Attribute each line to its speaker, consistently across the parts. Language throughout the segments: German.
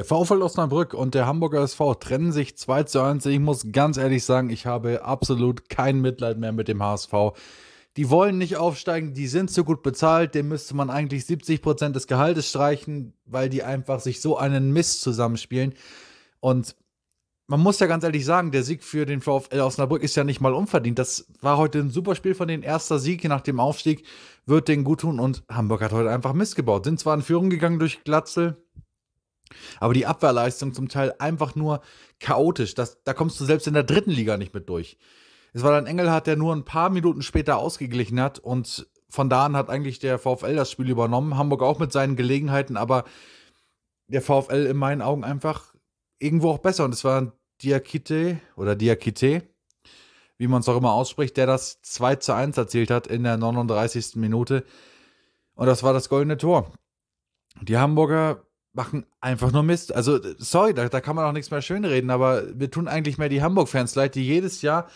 Speaker 1: Der VfL Osnabrück und der Hamburger SV trennen sich 2 zu 1. Ich muss ganz ehrlich sagen, ich habe absolut kein Mitleid mehr mit dem HSV. Die wollen nicht aufsteigen, die sind zu gut bezahlt, dem müsste man eigentlich 70% Prozent des Gehaltes streichen, weil die einfach sich so einen Mist zusammenspielen. Und man muss ja ganz ehrlich sagen, der Sieg für den VfL äh, Osnabrück ist ja nicht mal unverdient. Das war heute ein super Spiel von den erster Sieg nach dem Aufstieg, wird denen gut tun und Hamburg hat heute einfach Mist gebaut. Sind zwar in Führung gegangen durch Glatzel, aber die Abwehrleistung zum Teil einfach nur chaotisch. Das, da kommst du selbst in der dritten Liga nicht mit durch. Es war dann Engelhardt, der nur ein paar Minuten später ausgeglichen hat und von da an hat eigentlich der VfL das Spiel übernommen. Hamburg auch mit seinen Gelegenheiten, aber der VfL in meinen Augen einfach irgendwo auch besser. Und es war Diakite oder Diakite, wie man es auch immer ausspricht, der das 2 zu 1 erzielt hat in der 39. Minute. Und das war das goldene Tor. Die Hamburger machen einfach nur Mist. Also, sorry, da, da kann man auch nichts mehr schönreden, aber wir tun eigentlich mehr die Hamburg-Fans leid, die jedes Jahr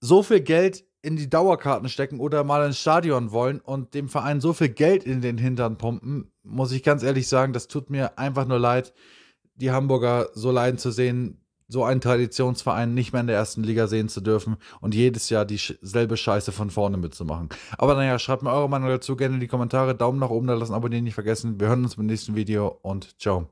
Speaker 1: so viel Geld in die Dauerkarten stecken oder mal ins Stadion wollen und dem Verein so viel Geld in den Hintern pumpen, muss ich ganz ehrlich sagen, das tut mir einfach nur leid, die Hamburger so leiden zu sehen so einen Traditionsverein nicht mehr in der ersten Liga sehen zu dürfen und jedes Jahr dieselbe Scheiße von vorne mitzumachen. Aber naja, schreibt mir eure Meinung dazu gerne in die Kommentare, Daumen nach oben da lassen, abonnieren nicht vergessen. Wir hören uns beim nächsten Video und ciao.